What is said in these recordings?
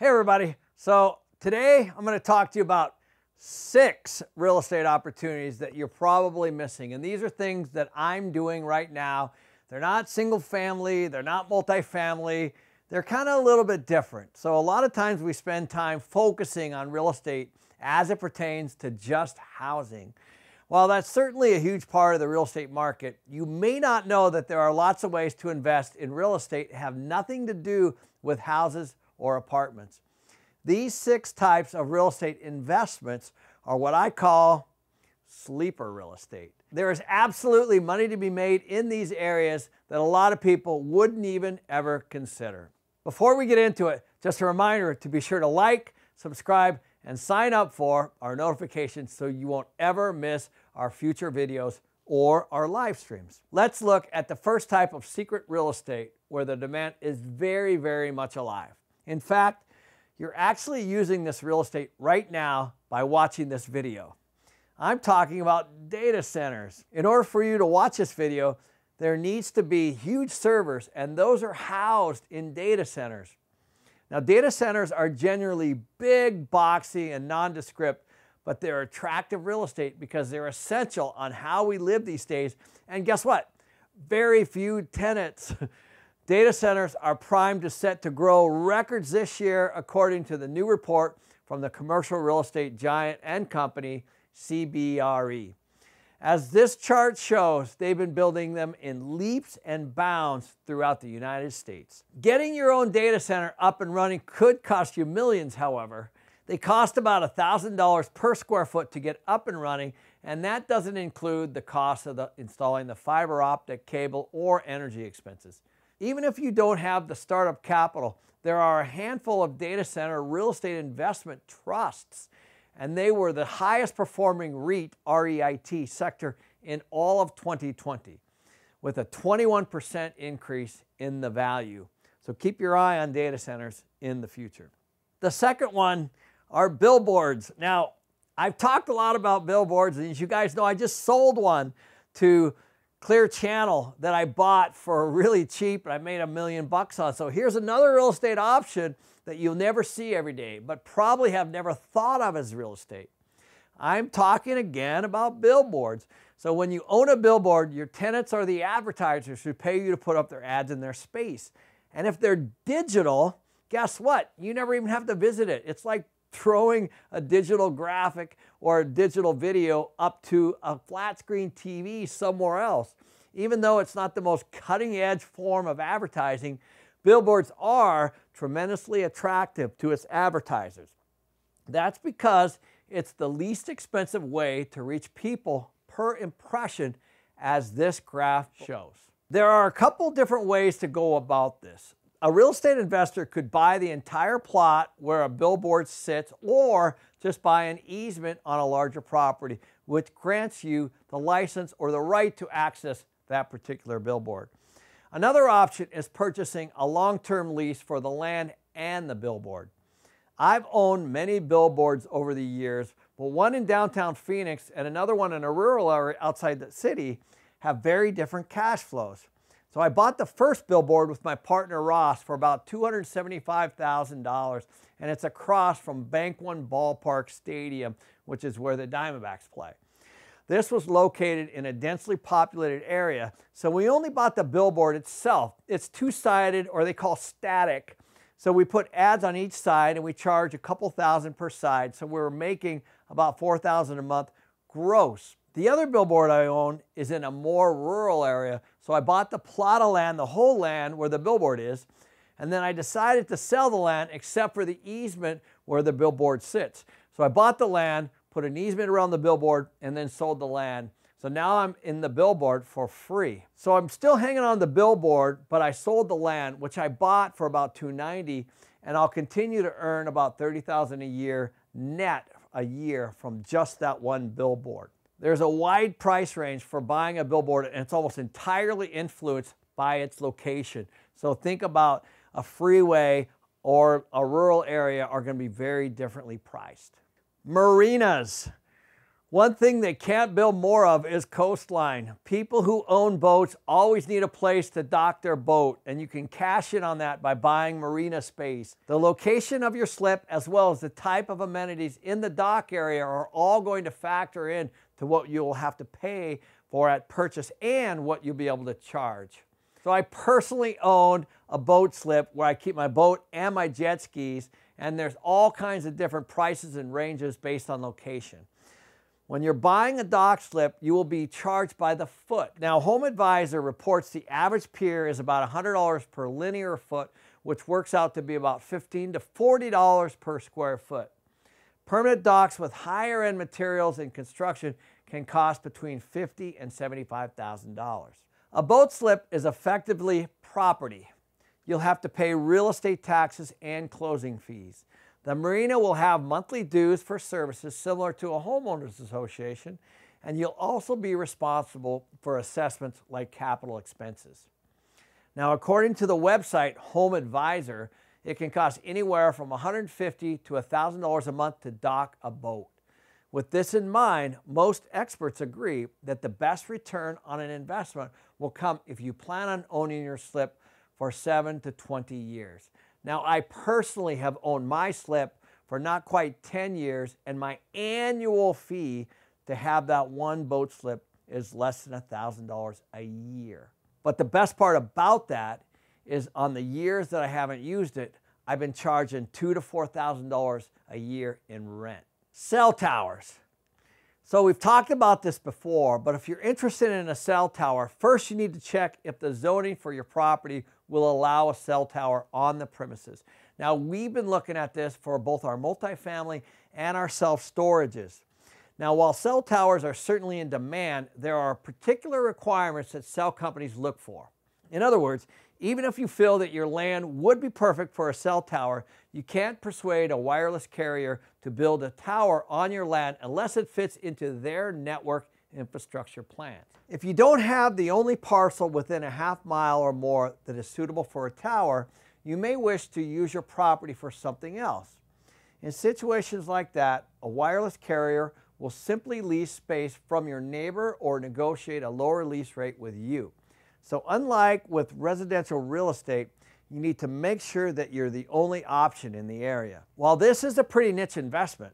Hey everybody. So today I'm going to talk to you about six real estate opportunities that you're probably missing. And these are things that I'm doing right now. They're not single family. They're not multifamily. They're kind of a little bit different. So a lot of times we spend time focusing on real estate as it pertains to just housing. While that's certainly a huge part of the real estate market, you may not know that there are lots of ways to invest in real estate have nothing to do with houses or apartments. These six types of real estate investments are what I call sleeper real estate. There is absolutely money to be made in these areas that a lot of people wouldn't even ever consider. Before we get into it, just a reminder to be sure to like, subscribe, and sign up for our notifications so you won't ever miss our future videos or our live streams. Let's look at the first type of secret real estate where the demand is very, very much alive. In fact, you're actually using this real estate right now by watching this video. I'm talking about data centers. In order for you to watch this video, there needs to be huge servers and those are housed in data centers. Now data centers are generally big, boxy, and nondescript, but they're attractive real estate because they're essential on how we live these days. And guess what? Very few tenants Data centers are primed to set to grow records this year, according to the new report from the commercial real estate giant and company, CBRE. As this chart shows, they've been building them in leaps and bounds throughout the United States. Getting your own data center up and running could cost you millions, however. They cost about $1,000 per square foot to get up and running, and that doesn't include the cost of the, installing the fiber optic cable or energy expenses. Even if you don't have the startup capital, there are a handful of data center real estate investment trusts, and they were the highest performing REIT, REIT sector in all of 2020 with a 21% increase in the value. So keep your eye on data centers in the future. The second one are billboards. Now, I've talked a lot about billboards, and as you guys know, I just sold one to clear channel that I bought for really cheap and I made a million bucks on. So here's another real estate option that you'll never see every day, but probably have never thought of as real estate. I'm talking again about billboards. So when you own a billboard, your tenants are the advertisers who pay you to put up their ads in their space. And if they're digital, guess what? You never even have to visit it. It's like throwing a digital graphic or digital video up to a flat screen TV somewhere else. Even though it's not the most cutting edge form of advertising, billboards are tremendously attractive to its advertisers. That's because it's the least expensive way to reach people per impression as this graph shows. There are a couple different ways to go about this. A real estate investor could buy the entire plot where a billboard sits or just buy an easement on a larger property, which grants you the license or the right to access that particular billboard. Another option is purchasing a long-term lease for the land and the billboard. I've owned many billboards over the years, but one in downtown Phoenix and another one in a rural area outside the city have very different cash flows. So I bought the first billboard with my partner Ross for about $275,000, and it's across from Bank One Ballpark Stadium, which is where the Diamondbacks play. This was located in a densely populated area, so we only bought the billboard itself. It's two-sided, or they call static. So we put ads on each side, and we charge a couple thousand per side, so we were making about 4000 a month gross the other billboard I own is in a more rural area, so I bought the plot of land, the whole land where the billboard is, and then I decided to sell the land except for the easement where the billboard sits. So I bought the land, put an easement around the billboard, and then sold the land. So now I'm in the billboard for free. So I'm still hanging on the billboard, but I sold the land, which I bought for about 290, and I'll continue to earn about 30,000 a year net a year from just that one billboard. There's a wide price range for buying a billboard, and it's almost entirely influenced by its location. So think about a freeway or a rural area are going to be very differently priced. Marinas. One thing they can't build more of is coastline. People who own boats always need a place to dock their boat, and you can cash in on that by buying marina space. The location of your slip, as well as the type of amenities in the dock area, are all going to factor in to what you'll have to pay for at purchase and what you'll be able to charge. So I personally own a boat slip where I keep my boat and my jet skis, and there's all kinds of different prices and ranges based on location. When you're buying a dock slip, you will be charged by the foot. Now, Home Advisor reports the average pier is about $100 per linear foot, which works out to be about $15 to $40 per square foot. Permanent docks with higher end materials and construction can cost between $50,000 and $75,000. A boat slip is effectively property. You'll have to pay real estate taxes and closing fees. The marina will have monthly dues for services similar to a homeowners association, and you'll also be responsible for assessments like capital expenses. Now, according to the website Home Advisor, it can cost anywhere from $150 to $1,000 a month to dock a boat. With this in mind, most experts agree that the best return on an investment will come if you plan on owning your slip for 7 to 20 years. Now, I personally have owned my slip for not quite 10 years, and my annual fee to have that one boat slip is less than $1,000 a year. But the best part about that is on the years that I haven't used it, I've been charging two to four thousand dollars a year in rent. Cell towers. So we've talked about this before, but if you're interested in a cell tower, first you need to check if the zoning for your property will allow a cell tower on the premises. Now we've been looking at this for both our multifamily and our self-storages. Now while cell towers are certainly in demand, there are particular requirements that cell companies look for. In other words, even if you feel that your land would be perfect for a cell tower, you can't persuade a wireless carrier to build a tower on your land unless it fits into their network infrastructure plan. If you don't have the only parcel within a half mile or more that is suitable for a tower, you may wish to use your property for something else. In situations like that, a wireless carrier will simply lease space from your neighbor or negotiate a lower lease rate with you. So unlike with residential real estate, you need to make sure that you're the only option in the area. While this is a pretty niche investment,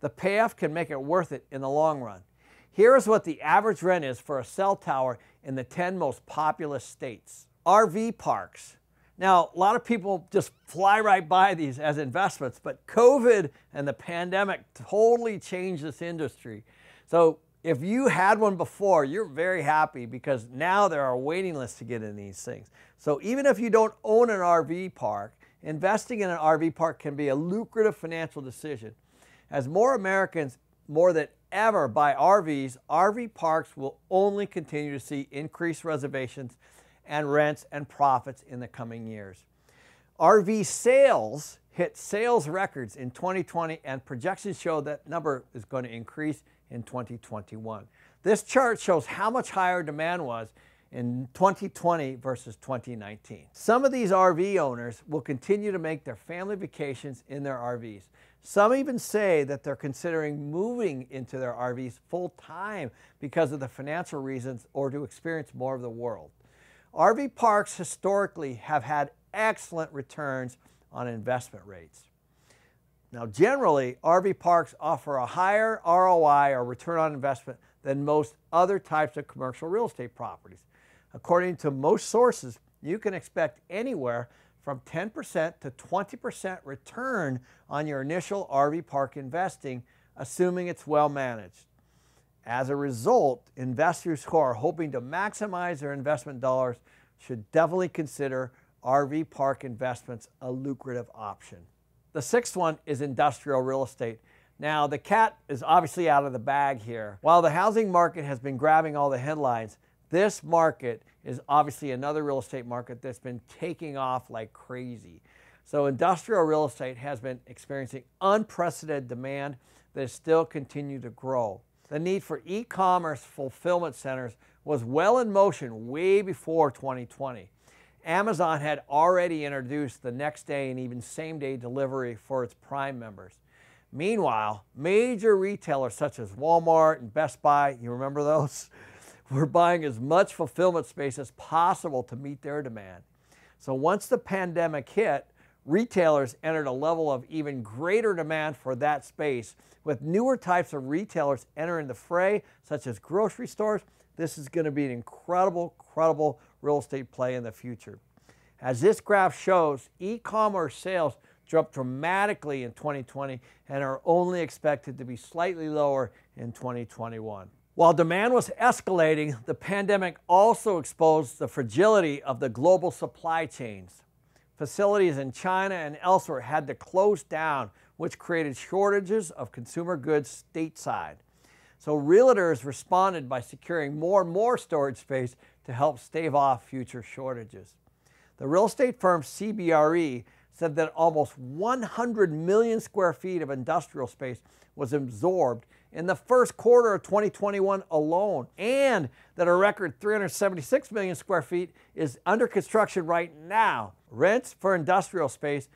the payoff can make it worth it in the long run. Here is what the average rent is for a cell tower in the 10 most populous states. RV parks. Now, a lot of people just fly right by these as investments, but COVID and the pandemic totally changed this industry. So if you had one before, you're very happy because now there are waiting lists to get in these things. So even if you don't own an RV park, investing in an RV park can be a lucrative financial decision. As more Americans more than ever buy RVs, RV parks will only continue to see increased reservations and rents and profits in the coming years. RV sales hit sales records in 2020 and projections show that number is going to increase in 2021. This chart shows how much higher demand was in 2020 versus 2019. Some of these RV owners will continue to make their family vacations in their RVs. Some even say that they're considering moving into their RVs full time because of the financial reasons or to experience more of the world. RV parks historically have had excellent returns on investment rates. Now, generally, RV parks offer a higher ROI or return on investment than most other types of commercial real estate properties. According to most sources, you can expect anywhere from 10% to 20% return on your initial RV park investing, assuming it's well managed. As a result, investors who are hoping to maximize their investment dollars should definitely consider RV park investments a lucrative option. The sixth one is industrial real estate. Now, the cat is obviously out of the bag here. While the housing market has been grabbing all the headlines, this market is obviously another real estate market that's been taking off like crazy. So, industrial real estate has been experiencing unprecedented demand that has still continued to grow. The need for e commerce fulfillment centers was well in motion way before 2020. Amazon had already introduced the next day and even same day delivery for its Prime members. Meanwhile, major retailers such as Walmart and Best Buy, you remember those? were buying as much fulfillment space as possible to meet their demand. So once the pandemic hit, retailers entered a level of even greater demand for that space, with newer types of retailers entering the fray, such as grocery stores this is going to be an incredible, incredible real estate play in the future. As this graph shows, e-commerce sales dropped dramatically in 2020 and are only expected to be slightly lower in 2021. While demand was escalating, the pandemic also exposed the fragility of the global supply chains. Facilities in China and elsewhere had to close down, which created shortages of consumer goods stateside. So realtors responded by securing more and more storage space to help stave off future shortages. The real estate firm CBRE said that almost 100 million square feet of industrial space was absorbed in the first quarter of 2021 alone, and that a record 376 million square feet is under construction right now. Rents for industrial space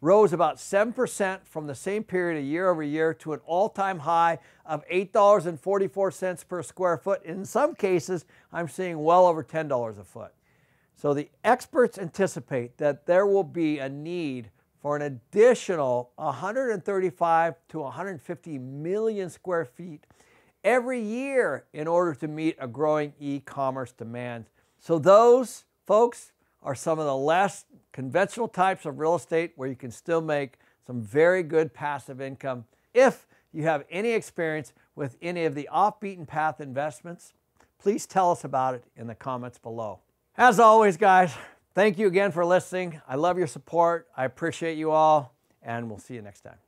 rose about 7% from the same period a year over year to an all time high of $8.44 per square foot. In some cases, I'm seeing well over $10 a foot. So the experts anticipate that there will be a need for an additional 135 to 150 million square feet every year in order to meet a growing e commerce demand. So, those folks are some of the last conventional types of real estate where you can still make some very good passive income if you have any experience with any of the off beaten path investments please tell us about it in the comments below as always guys thank you again for listening i love your support i appreciate you all and we'll see you next time